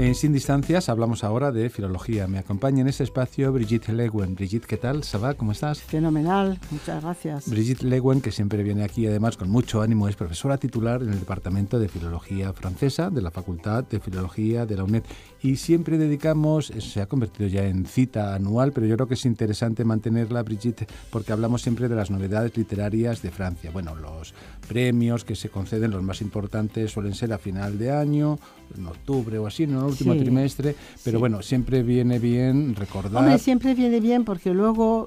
En Sin Distancias hablamos ahora de filología. Me acompaña en este espacio Brigitte Lewen. Brigitte, ¿qué tal? ¿cómo estás? Fenomenal, muchas gracias. Brigitte Lewen, que siempre viene aquí además con mucho ánimo, es profesora titular en el Departamento de Filología Francesa de la Facultad de Filología de la UNED y siempre dedicamos, se ha convertido ya en cita anual, pero yo creo que es interesante mantenerla, Brigitte, porque hablamos siempre de las novedades literarias de Francia. Bueno, los premios que se conceden, los más importantes suelen ser a final de año, en octubre o así, en el último trimestre, pero bueno, siempre viene bien recordar. Hombre, siempre viene bien porque luego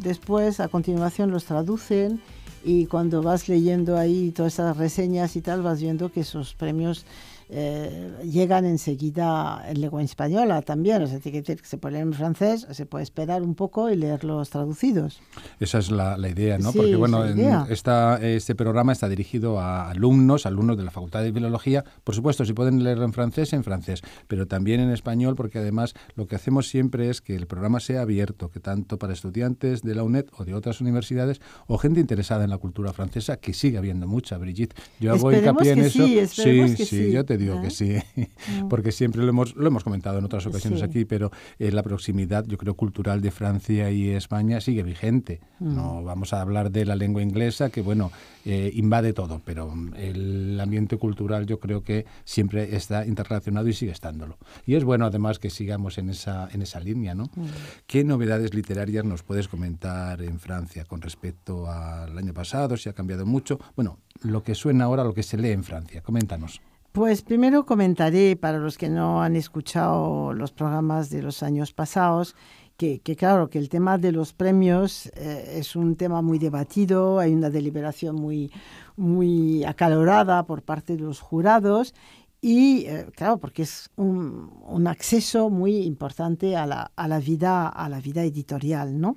después, a continuación, los traducen y cuando vas leyendo ahí todas esas reseñas y tal, vas viendo que esos premios eh, llegan enseguida en lengua española también, o sea, tiene que se puede leer en francés, se puede esperar un poco y leerlos traducidos. Esa es la, idea, ¿no? Porque bueno, este programa está dirigido a alumnos, alumnos de la Facultad de Filología, por supuesto, si pueden leerlo en francés, en francés, pero también en español, porque además lo que hacemos siempre es que el programa sea abierto, que tanto para estudiantes de la UNED o de otras universidades o gente interesada en la cultura francesa, que sigue habiendo mucha, Brigitte. Yo hago hincapié en eso. Sí, sí, sí, yo digo que sí, mm. porque siempre lo hemos, lo hemos comentado en otras ocasiones aquí, pero eh, la proximidad, yo creo, cultural de Francia y España sigue vigente. Mm. No vamos a hablar de la lengua inglesa, que bueno, eh, invade todo, pero el ambiente cultural yo creo que siempre está interrelacionado y sigue estándolo. Y es bueno además que sigamos en esa, en esa línea, ¿no? Mm. ¿Qué novedades literarias nos puedes comentar en Francia con respecto al año pasado? ¿Si ha cambiado mucho? Bueno, lo que suena ahora, lo que se lee en Francia. Coméntanos. Pues primero comentaré para los que no han escuchado los programas de los años pasados. Que, claro, que el tema de los premios eh, es un tema muy debatido, hay una deliberación muy, acalorada por parte de los jurados y eh, claro, porque es un, acceso muy importante a la, a la, vida, a la vida editorial, ¿no?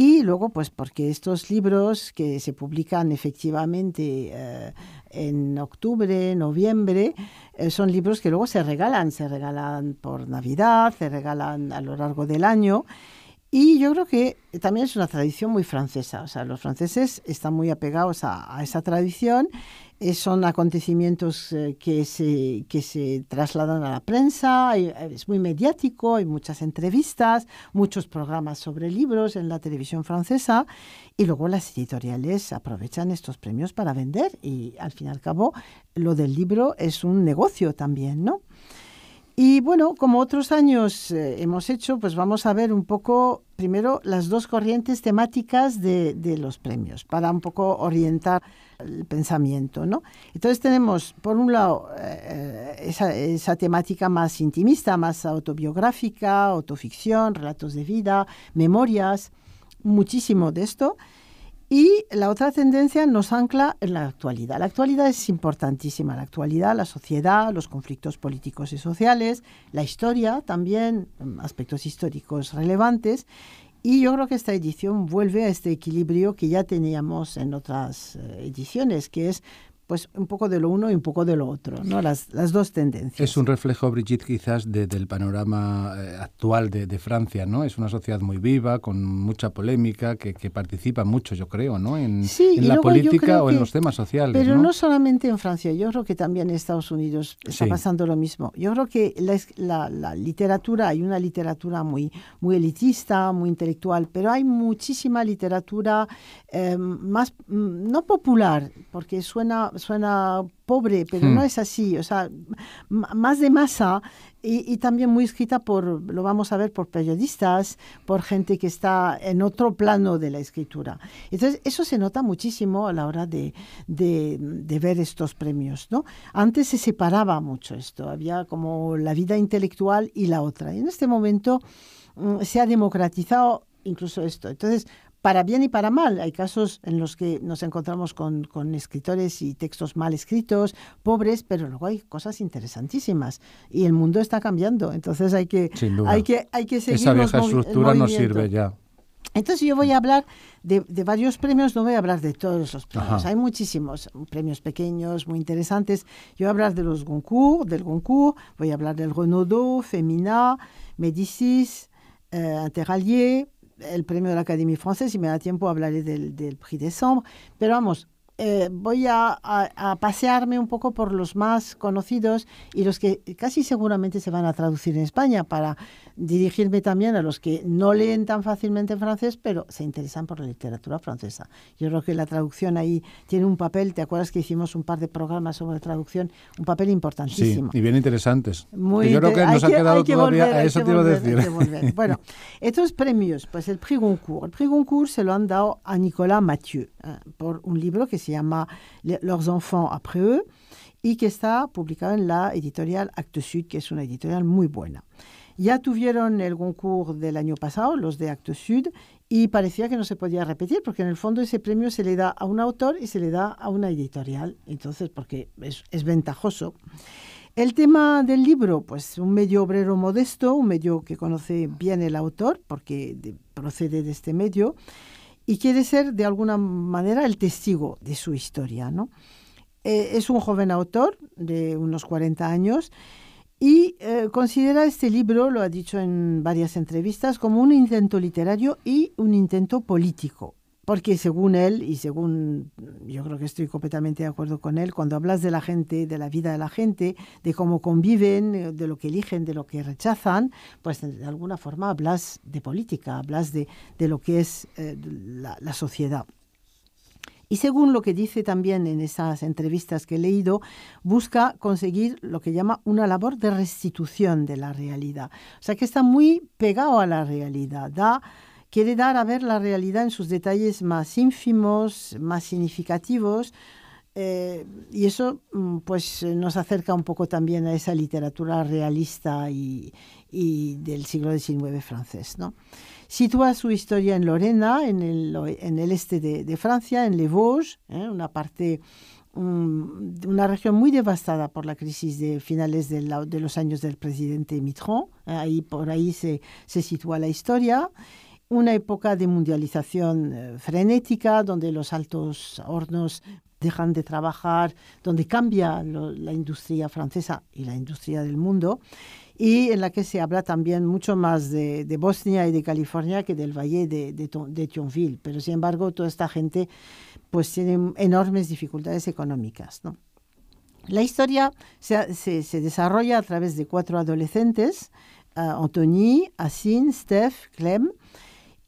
Y luego, pues porque estos libros que se publican efectivamente eh, en octubre, noviembre, eh, son libros que luego se regalan, se regalan por Navidad, se regalan a lo largo del año. Y yo creo que también es una tradición muy francesa, o sea, los franceses están muy apegados a, esa tradición, eh, son acontecimientos eh, que, se, que se trasladan a la prensa, es muy mediático, hay muchas entrevistas, muchos programas sobre libros en la televisión francesa y luego las editoriales aprovechan estos premios para vender y al fin y al cabo lo del libro es un negocio también, ¿no? Y bueno, como otros años eh, hemos hecho, pues vamos a ver un poco primero las dos corrientes temáticas de, los premios, para un poco orientar el pensamiento. ¿no? Entonces tenemos, por un lado, eh, esa, esa, temática más intimista, más autobiográfica, autoficción, relatos de vida, memorias, muchísimo de esto. Y la otra tendencia nos ancla en la actualidad. La actualidad es importantísima, la actualidad, la sociedad, los conflictos políticos y sociales, la historia también, mm, aspectos históricos relevantes. Y yo creo que esta edición vuelve a este equilibrio que ya teníamos en otras eh, ediciones, que es pues un poco de lo uno y un poco de lo otro, ¿no? Las, dos tendencias. Es un reflejo, Brigitte, quizás de, del panorama eh, actual de, Francia, ¿no? Es una sociedad muy viva, con mucha polémica, que, participa mucho, yo creo, ¿no? En, la política o en los temas sociales. Pero ¿no? solamente en Francia, yo creo que también en Estados Unidos está pasando lo mismo. Yo creo que la, literatura, hay una literatura muy, muy elitista, muy intelectual, pero hay muchísima literatura eh, más, mm, no popular, porque suena suena pobre, pero hmm. no es así, o sea, más de masa y, también muy escrita por, lo vamos a ver, por periodistas, por gente que está en otro plano de la escritura. Entonces, eso se nota muchísimo a la hora de, de, de ver estos premios, ¿no? Antes se separaba mucho esto, había como la vida intelectual y la otra. Y en este momento mm, se ha democratizado incluso esto. Entonces, para bien y para mal. Hay casos en los que nos encontramos con, escritores y textos mal escritos, pobres, pero luego hay cosas interesantísimas. Y el mundo está cambiando, entonces hay que, Hay que, hay que Esa vieja estructura no sirve ya. Entonces yo voy a hablar de, varios premios, no voy a hablar de todos los premios, hay muchísimos premios pequeños, muy interesantes. Yo voy a hablar de los Goncourt, del Goncourt, voy a hablar del Renaudot, Femina, Médicis, eh, el premio de la Academia Francesa, si me da tiempo hablaré del, del de Décembre, pero vamos, eh, voy a, pasearme un poco por los más conocidos y los que casi seguramente se van a traducir en España para dirigirme también a los que no leen tan fácilmente en francés, pero se interesan por la literatura francesa. Yo creo que la traducción ahí tiene un papel, ¿te acuerdas que hicimos un par de programas sobre traducción? Un papel importantísimo. Sí, y bien interesantes. Muy yo creo que nos ha quedado todavía, a eso te iba decir. bueno, estos premios, pues el Prix Goncourt. El Prix Goncourt se lo han dado a Nicolas Mathieu eh, por un libro que se se llama Los enfants après eux, y que está publicado en la editorial Actes Sud, que es una editorial muy buena. Ya tuvieron el concurso del año pasado, los de Actes Sud, y parecía que no se podía repetir, porque en el fondo ese premio se le da a un autor y se le da a una editorial, entonces, porque es, ventajoso. El tema del libro, pues un medio obrero modesto, un medio que conoce bien el autor, porque procede de este medio, y quiere ser de alguna manera el testigo de su historia. Eh, es un joven autor de unos 40 años y eh, considera este libro, lo ha dicho en varias entrevistas, como un intento literario y un intento político porque según él, y según mm, yo creo que estoy completamente de acuerdo con él, cuando hablas de la gente, de la vida de la gente, de cómo conviven, eh, de lo que eligen, de lo que rechazan, pues de alguna forma hablas de política, hablas de, lo que es eh, la, la sociedad. Y según lo que dice también en esas entrevistas que he leído, busca conseguir lo que llama una labor de restitución de la realidad. O sea que está muy pegado a la realidad, da quiere dar a ver la realidad en sus detalles más ínfimos, más significativos, eh, y eso mm, pues eh, nos acerca un poco también a esa literatura realista y, del siglo XIX francés. Sitúa su historia en Lorena, en el, este de, Francia, en Le Vosges, ¿eh? una parte mm, una región muy devastada por la crisis de finales de, los años del presidente Mitterrand. Ahí por ahí se, se sitúa la historia una época de mundialización eh, frenética, donde los altos hornos dejan de trabajar, donde cambia la industria francesa y la industria del mundo, y en la que se habla también mucho más de, Bosnia y de California que del valle de, Thionville. Pero sin embargo, toda esta gente pues tiene enormes dificultades económicas. La historia se, desarrolla a través de cuatro adolescentes, eh, Anthony, Asin, Steph, Clem,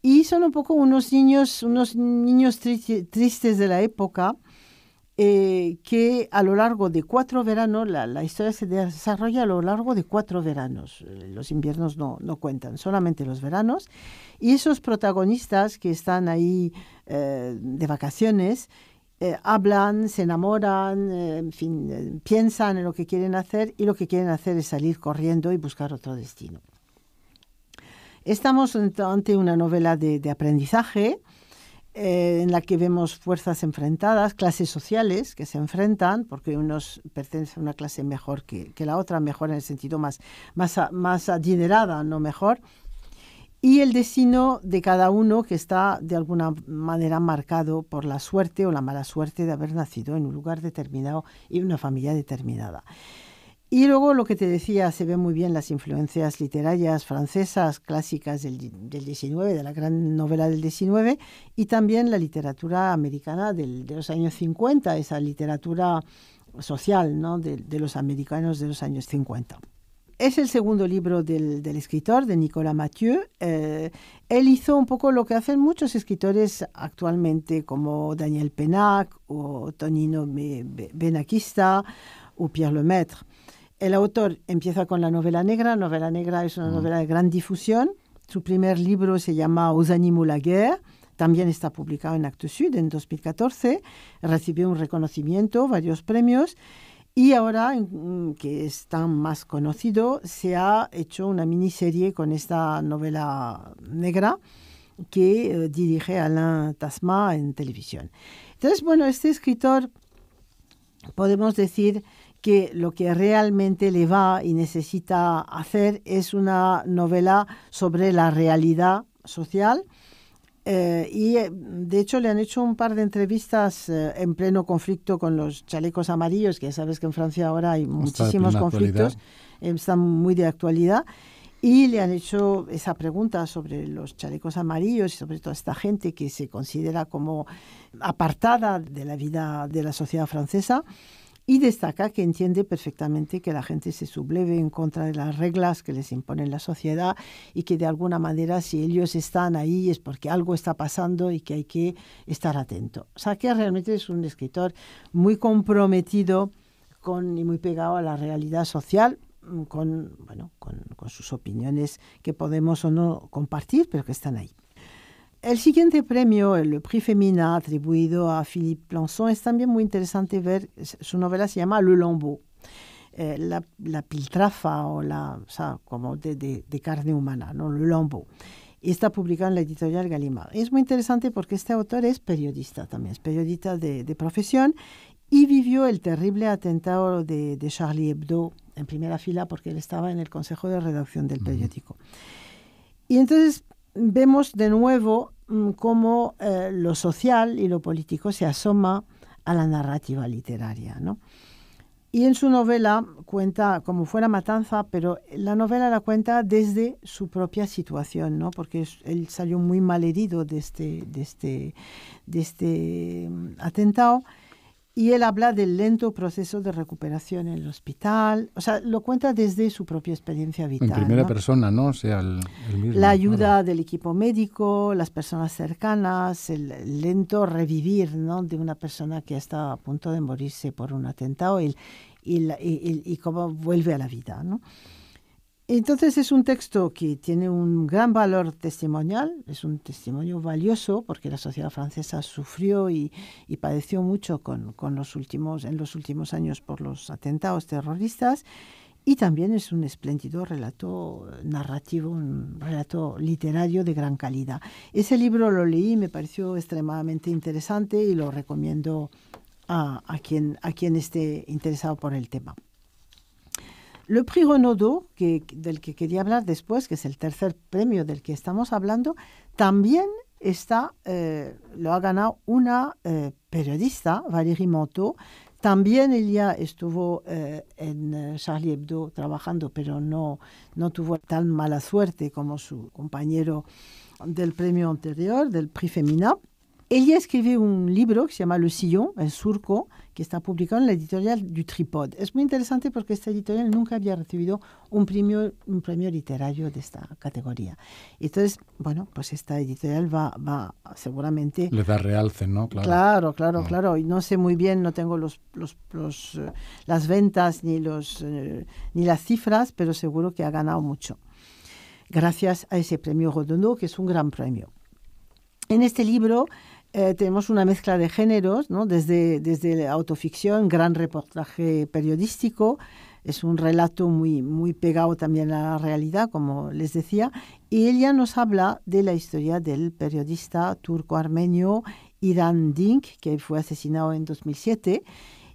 y son un poco unos niños, unos niños tristes de la época, eh, que a lo largo de cuatro veranos, la, historia se desarrolla a lo largo de cuatro veranos. Eh, los inviernos no, cuentan, solamente los veranos. Y esos protagonistas que están ahí eh, de vacaciones, hablan, se enamoran, en fin, piensan en lo que quieren hacer y lo que quieren hacer es salir corriendo y buscar otro destino. Estamos ante una novela de, aprendizaje eh, en la que vemos fuerzas enfrentadas, clases sociales que se enfrentan, porque unos pertenecen a una clase mejor que, la otra, mejor en el sentido más, más, más adinerada, no mejor, y el destino de cada uno que está de alguna manera marcado por la suerte o la mala suerte de haber nacido en un lugar determinado y una familia determinada. Y luego lo que te decía, se ven muy bien las influencias literarias francesas clásicas del, 19, de la gran novela del 19, y también la literatura americana de los años 50, esa literatura social de, los americanos de los años 50. Es el segundo libro del, escritor, de Nicolas Mathieu. Eh, él hizo un poco lo que hacen muchos escritores actualmente, como Daniel Penac o Tonino Benakista o Pierre Lemaitre el autor empieza con la novela negra. Novela negra es una mm. novela de gran difusión. Su primer libro se llama Os animaux la guerra. También está publicado en Acto Sud en 2014. Recibió un reconocimiento, varios premios. Y ahora, que es tan más conocido, se ha hecho una miniserie con esta novela negra que eh, dirige Alain Tasma en televisión. Entonces, bueno, este escritor, podemos decir que lo que realmente le va y necesita hacer es una novela sobre la realidad social. Eh, y eh, de hecho le han hecho un par de entrevistas eh, en pleno conflicto con los chalecos amarillos, que ya sabes que en Francia ahora hay muchísimos conflictos, están muy de actualidad. Y le han hecho esa pregunta sobre los chalecos amarillos y sobre toda esta gente que se considera como apartada de la vida de la sociedad francesa y destaca que entiende perfectamente que la gente se subleve en contra de las reglas que les impone la sociedad y que de alguna manera si ellos están ahí es porque algo está pasando y que hay que estar atento. O sea, que realmente es un escritor muy comprometido con, y muy pegado a la realidad social, con, bueno, con sus opiniones que podemos o no compartir, pero que están ahí. El siguiente premio, el Prix Femina, atribuido a Philippe Planson, es también muy interesante ver, su novela se llama Le Lambeau, eh, la, piltrafa o la, o sea, como de, carne humana, ¿no? Le Lambeau. Y está publicado en la editorial Gallimard. Es muy interesante porque este autor es periodista también, es periodista de, profesión y vivió el terrible atentado de, Charlie Hebdo en primera fila porque él estaba en el consejo de redacción del periódico. Y entonces vemos de nuevo mm, cómo eh, lo social y lo político se asoma a la narrativa literaria. Y en su novela cuenta como fuera Matanza, pero la novela la cuenta desde su propia situación, ¿no? porque él salió muy mal herido de de este, de este, este mm, atentado y él habla del lento proceso de recuperación en el hospital, o sea, lo cuenta desde su propia experiencia vital. En primera persona, ¿no? O sea, el, mismo, La ayuda del equipo médico, las personas cercanas, el lento revivir, ¿no? De una persona que está a punto de morirse por un atentado y cómo vuelve a la vida, ¿no? Entonces es un texto que tiene un gran valor testimonial, es un testimonio valioso porque la sociedad francesa sufrió y, padeció mucho con, los últimos, en los últimos años por los atentados terroristas y también es un espléndido relato narrativo, un relato literario de gran calidad. Ese libro lo leí, me pareció extremadamente interesante y lo recomiendo a quien, a quien esté interesado por el tema. Le prix Renaudot, que, del que quería hablar después, que es el tercer premio del que estamos hablando, también está, eh, lo ha ganado una eh, periodista, Valérie Manteau. También ella estuvo eh, en Charlie Hebdo trabajando, pero no, no tuvo tan mala suerte como su compañero del premio anterior, del Prix Femina. Ella escribe un libro que se llama Le Sillon, El Surco, que está publicado en la editorial du Tripod. Es muy interesante porque esta editorial nunca había recibido un premio, literario de esta categoría. Entonces, bueno, pues esta editorial va, va seguramente... Le da realce, ¿no? Claro, claro, claro. No. Ah. Y no sé muy bien, no tengo los, eh, las ventas ni, los, eh, ni las cifras, pero seguro que ha ganado mucho. Gracias a ese premio Rodondo, que es un gran premio. En este libro eh, tenemos una mezcla de géneros, desde, desde autoficción, gran reportaje periodístico, es un relato muy, muy pegado también a la realidad, como les decía, y ella nos habla de la historia del periodista turco-armenio Iran Dink, que fue asesinado en 2007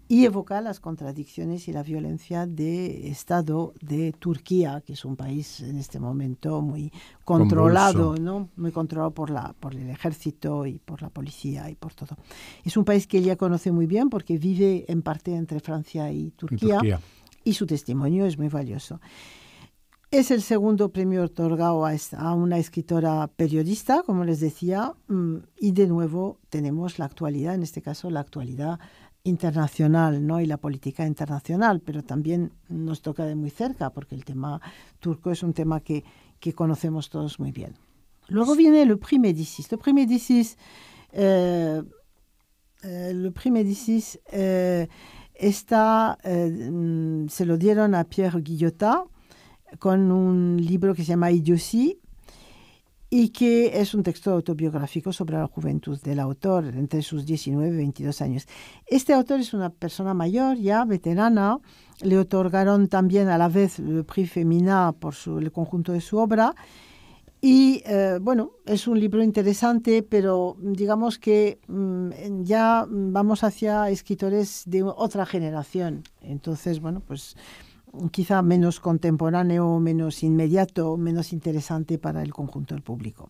y evoca las contradicciones y la violencia de Estado de Turquía, que es un país en este momento muy controlado, ¿no? Muy controlado por la por el ejército y por la policía y por todo. Es un país que ella conoce muy bien porque vive en parte entre Francia y Turquía. Y, Turquía. y su testimonio es muy valioso. Es el segundo premio otorgado a una escritora periodista, como les decía, mm, y de nuevo tenemos la actualidad, en este caso la actualidad internacional ¿no? y la política internacional, pero también nos toca de muy cerca, porque el tema turco es un tema que, que conocemos todos muy bien. Luego viene le prix Médicis. Le prix eh, eh, le eh, está, mm, se lo dieron a Pierre Guillotat con un libro que se llama Idiocy, y que es un texto autobiográfico sobre la juventud del autor entre sus 19 y 22 años. Este autor es una persona mayor, ya veterana, le otorgaron también a la vez el Prix Femina por el conjunto de su obra y eh, bueno, es un libro interesante, pero digamos que mm, ya vamos hacia escritores de otra generación. Entonces, bueno, pues quizá menos contemporáneo, menos inmediato, menos interesante para el conjunto del público.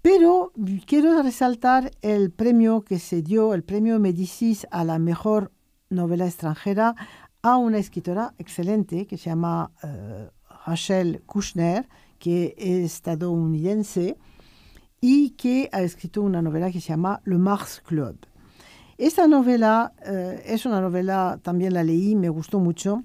Pero quiero resaltar el premio que se dio, el premio Medicis a la mejor novela extranjera a una escritora excelente que se llama eh, Rachel Kushner, que es estadounidense y que ha escrito una novela que se llama Le Mars Club. Esta novela eh, es una novela, también la leí, me gustó mucho,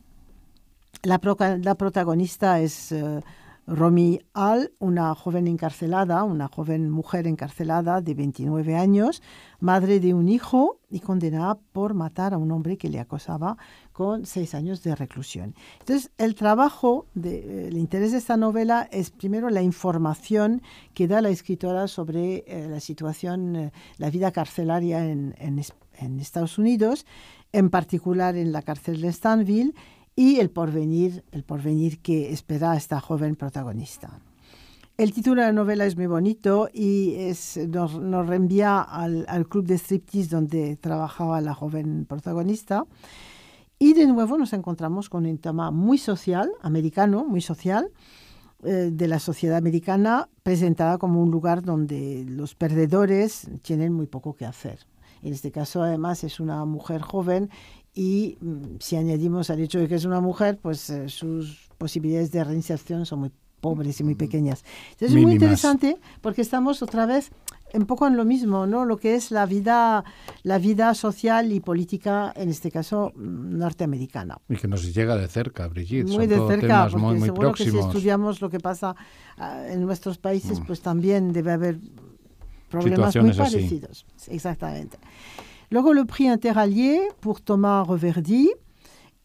la, protagonista es eh, Romy Al, una joven encarcelada, una joven mujer encarcelada de 29 años, madre de un hijo y condenada por matar a un hombre que le acosaba con seis años de reclusión. Entonces, el trabajo, eh, el interés de esta novela es primero la información que da la escritora sobre eh, la situación, la vida carcelaria en, en Estados Unidos, en particular en la cárcel de Stanville y el porvenir, el porvenir que espera a esta joven protagonista. El título de la novela es muy bonito y es, nos, reenvía al, club de striptease donde trabajaba la joven protagonista. Y de nuevo nos encontramos con un tema muy social, americano, muy social, eh, de la sociedad americana, presentada como un lugar donde los perdedores tienen muy poco que hacer. En este caso, además, es una mujer joven y mm, si añadimos al hecho de que es una mujer, pues eh, sus posibilidades de reinserción son muy pobres y muy pequeñas. Entonces es muy interesante porque estamos otra vez un poco en lo mismo, ¿no? Lo que es la vida, la vida social y política, en este caso mm, norteamericana. Y que nos llega de cerca, Brigitte. Muy de cerca, porque seguro que si estudiamos lo que pasa ah, en nuestros países, mm. pues también debe haber problemas muy parecidos. Exactamente. Luego el Prix Interallié por Thomas Reverdy.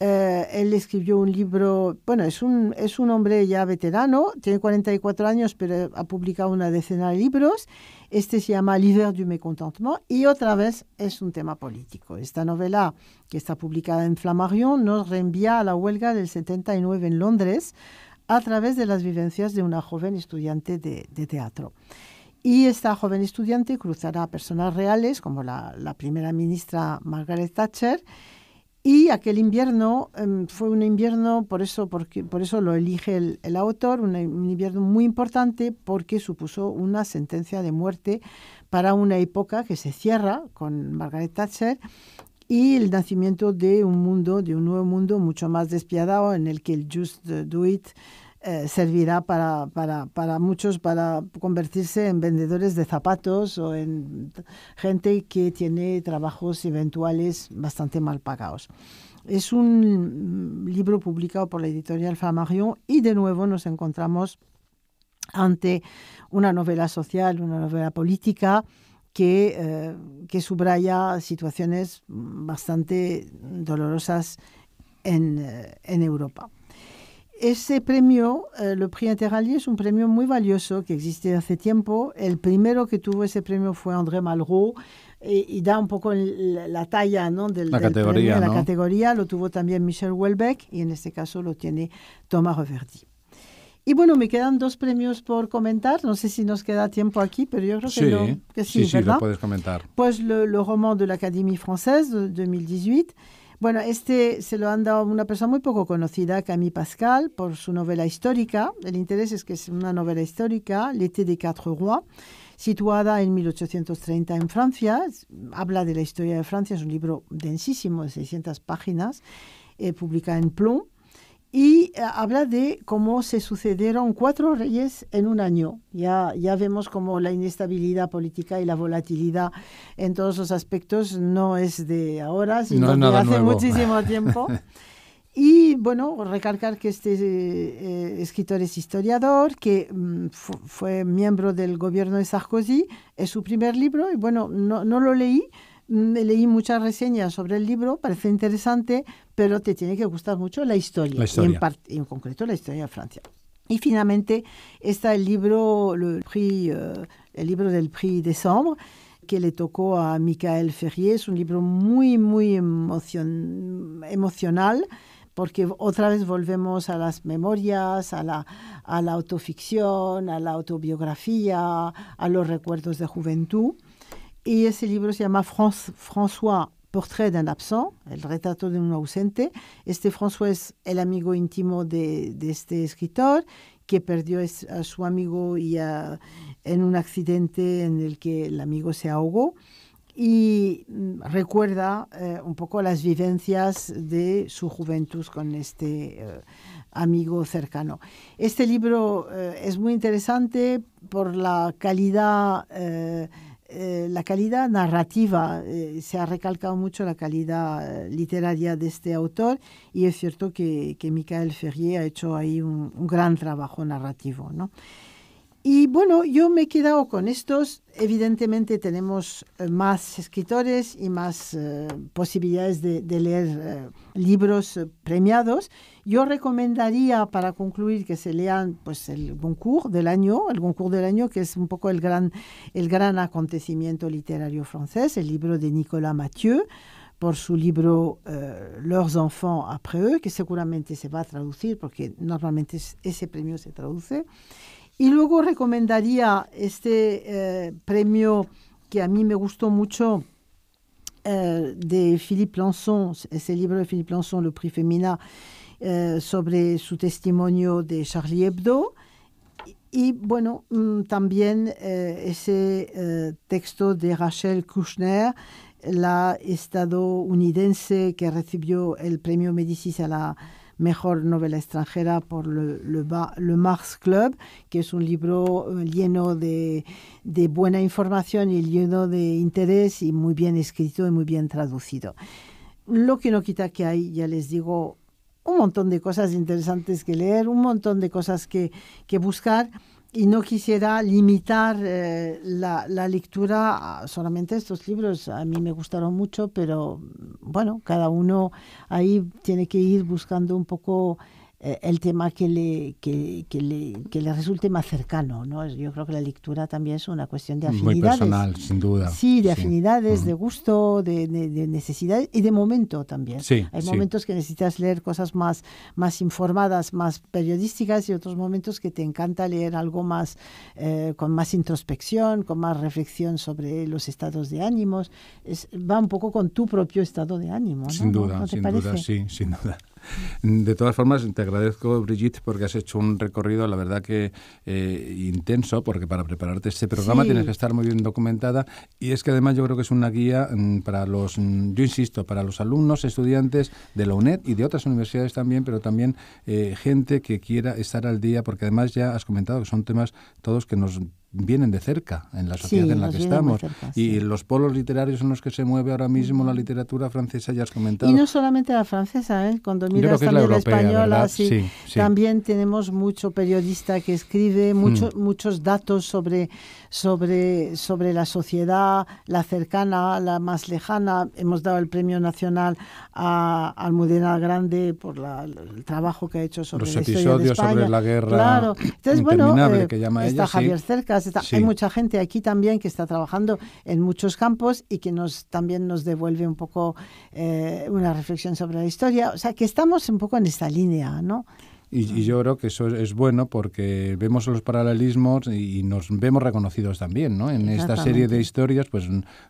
Eh, él escribió un libro, bueno, es un, es un hombre ya veterano, tiene 44 años, pero ha publicado una decena de libros. Este se llama L'hiver du mécontentement y otra vez es un tema político. Esta novela, que está publicada en Flammarion, nos reenvía a la huelga del 79 en Londres a través de las vivencias de una joven estudiante de, de teatro. Y esta joven estudiante cruzará a personas reales, como la, primera ministra Margaret Thatcher, y aquel invierno em, fue un invierno, por eso, porque, por eso lo elige el, autor, un, invierno muy importante porque supuso una sentencia de muerte para una época que se cierra con Margaret Thatcher y el nacimiento de un mundo, de un nuevo mundo mucho más despiadado en el que el Just Do It eh, servirá para, para, muchos para convertirse en vendedores de zapatos o en gente que tiene trabajos eventuales bastante mal pagados. Es un libro publicado por la editorial Flammarion y de nuevo nos encontramos ante una novela social, una novela política, que, eh, subraya situaciones bastante dolorosas en eh, Europa ese premio, el eh, Prix Interallié, es un premio muy valioso que existe hace tiempo. El primero que tuvo ese premio fue André Malraux eh, y, da un poco la talla ¿no? la, categoría, la categoría. Lo tuvo también Michel Houellebecq y en este caso lo tiene Thomas Reverdy. Y bueno, me quedan dos premios por comentar. No sé si nos queda tiempo aquí, pero yo creo que, sí, sí, sí, lo puedes comentar. Pues le, roman de l'Académie française de 2018 bueno, este se lo han dado una persona muy poco conocida, Camille Pascal, por su novela histórica. El interés es que es una novela histórica, L'été des quatre rois, situada en 1830 en Francia. Habla de la historia de Francia, es un libro densísimo, de 600 páginas, eh, en Plon y eh, habla de cómo se sucedieron cuatro reyes en un año. Ya, ya vemos cómo la inestabilidad política y la volatilidad en todos los aspectos no es de ahora, sino hace muchísimo tiempo. Y bueno, recalcar que este eh, escritor es historiador, que mm, fue miembro del gobierno de Sarkozy, es su primer libro, y bueno, no, no lo leí, leí muchas reseñas sobre el libro, parece interesante, pero te tiene que gustar mucho la historia, en concreto la historia de Francia. Y finalmente está el libro, eh, del prix, de libro Prix que le tocó a Michael Ferrier. Es un libro muy, muy emocional, porque otra vez volvemos a las memorias, a la, a la autoficción, a la autobiografía, a los recuerdos de juventud. Y ese libro se llama France, François, Portrait d'un absent, el retrato de un ausente. Este François es el amigo íntimo de, este escritor que perdió a su amigo y en un accidente en el que el amigo se ahogó y mm, recuerda eh, un poco las vivencias de su juventud con este eh, amigo cercano. Este libro eh, es muy interesante por la calidad eh, la calidad narrativa, eh, se ha recalcado mucho la calidad eh, literaria de este autor y es cierto que, que Michael Ferrier ha hecho ahí un, un gran trabajo narrativo. ¿no? Y bueno, yo me he quedado con estos. Evidentemente tenemos eh, más escritores y más eh, posibilidades de, leer eh, libros premiados. Yo recomendaría para concluir que se lean pues, el Goncourt del año, el Goncourt del año que es un poco el gran, el gran acontecimiento literario francés, el libro de Nicolas Mathieu por su libro Leurs enfants après eux, que seguramente se va a traducir porque normalmente ese premio se traduce. Y luego recomendaría este eh, premio que a mí me gustó mucho eh, de Philippe Lanson, ese libro de Philippe Lanson, Le Prix Femina, eh, sobre su testimonio de Charlie Hebdo. Y bueno, mm, también ese texto de Rachel Kushner, la estadounidense que recibió el premio Médicis a la mejor novela extranjera por Le, Le, Mars Club, que es un libro eh, lleno de, buena información y lleno de interés y muy bien escrito y muy bien traducido. Lo que no quita que hay, ya les digo, un montón de cosas interesantes que leer, un montón de cosas que, que buscar y no quisiera limitar eh, la, la, lectura a solamente estos libros. A mí me gustaron mucho, pero bueno, cada uno ahí tiene que ir buscando un poco eh, el tema que le, que, le, que le resulte más cercano. ¿no? Yo creo que la lectura también es una cuestión de afinidades. Muy personal, sin duda. Sí, de afinidades, de gusto, de, de, y de momento también. Hay momentos que necesitas leer cosas más, más informadas, más periodísticas y otros momentos que te encanta leer algo más eh, con más introspección, con más reflexión sobre los estados de ánimos. va un poco con tu propio estado de ánimo. Sin duda, sin duda, sí, sin duda. De todas formas, te agradezco, Brigitte, porque has hecho un recorrido, la verdad que eh, intenso, porque para prepararte este programa tienes que estar muy bien documentada. Y es que además yo creo que es una guía mm, para los, mm, yo insisto, para los alumnos, estudiantes de la UNED y de otras universidades también, pero también eh, gente que quiera estar al día, porque además ya has comentado que son temas todos que nos vienen de cerca en la sociedad en la que estamos. Y los polos literarios en los que se mueve ahora mismo la literatura francesa, ya has comentado. Y no solamente la francesa, ¿eh? cuando miras también la, española, también tenemos mucho periodista que escribe, mm. muchos muchos datos sobre, sobre, sobre la sociedad, la cercana, la más lejana. Hemos dado el premio nacional a Almudena Grande por el trabajo que ha hecho sobre los la episodios de España. sobre la guerra claro. Entonces, bueno, eh, que Está Javier Cercas hay mucha gente aquí también que está trabajando en muchos campos y que nos también nos devuelve un poco eh, una reflexión sobre la historia. O sea, que estamos un poco en esta línea, ¿no? Y, yo creo que eso es bueno porque vemos los paralelismos y, nos vemos reconocidos también, ¿no? En esta serie de historias, pues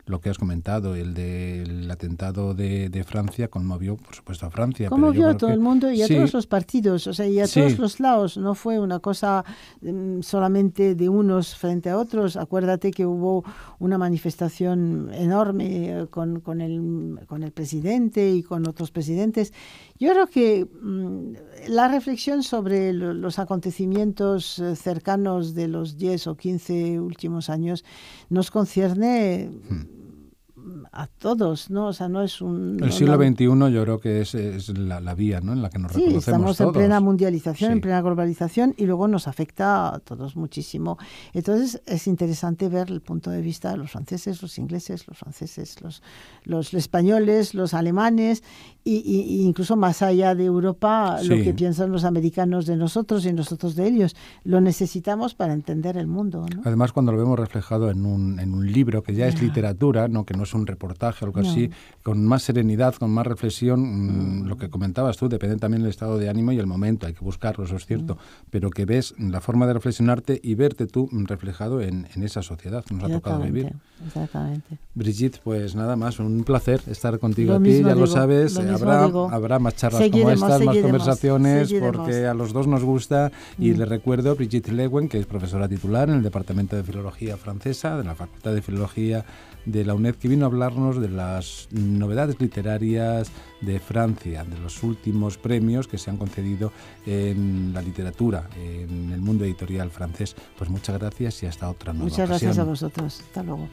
lo que has comentado, el del atentado de, de, Francia conmovió, por supuesto, a Francia. Conmovió a todo el mundo y a todos los partidos, o sea, y a todos los lados. No fue una cosa mm, solamente de unos frente a otros. Acuérdate que hubo una manifestación enorme eh, con, con, el, con el presidente y con otros presidentes yo creo que mm, la reflexión sobre los acontecimientos eh, cercanos de los 10 o 15 últimos años nos concierne. Hmm a todos, ¿no? O sea, no es un... El siglo XXI yo creo que es, la, vía ¿no? en la que nos sí, estamos en plena mundialización, en plena globalización y luego nos afecta a todos muchísimo. Entonces es interesante ver el punto de vista de los franceses, los ingleses, los franceses, los, los españoles, los alemanes y, incluso más allá de Europa lo que piensan los americanos de nosotros y nosotros de ellos. Lo necesitamos para entender el mundo, Además cuando lo vemos reflejado en un, en un libro que ya es literatura, no que no es un reportaje, algo así, con más serenidad, con más reflexión, mm, mm. lo que comentabas tú, depende también del estado de ánimo y el momento, hay que buscarlo, eso es cierto, mm. pero que ves la forma de reflexionarte y verte tú reflejado en, esa sociedad que nos ha tocado vivir. Exactamente. Brigitte, pues nada más, un placer estar contigo aquí, ya lo sabes, eh, habrá, habrá más charlas como estas, más conversaciones, porque a los dos nos gusta y le recuerdo Brigitte Lewen, que es profesora titular en el Departamento de Filología Francesa de la Facultad de Filología de la UNED, que vino hablarnos de las novedades literarias de Francia, de los últimos premios que se han concedido en la literatura, en el mundo editorial francés. Pues muchas gracias y hasta otra nueva Muchas gracias a vosotros. Hasta luego.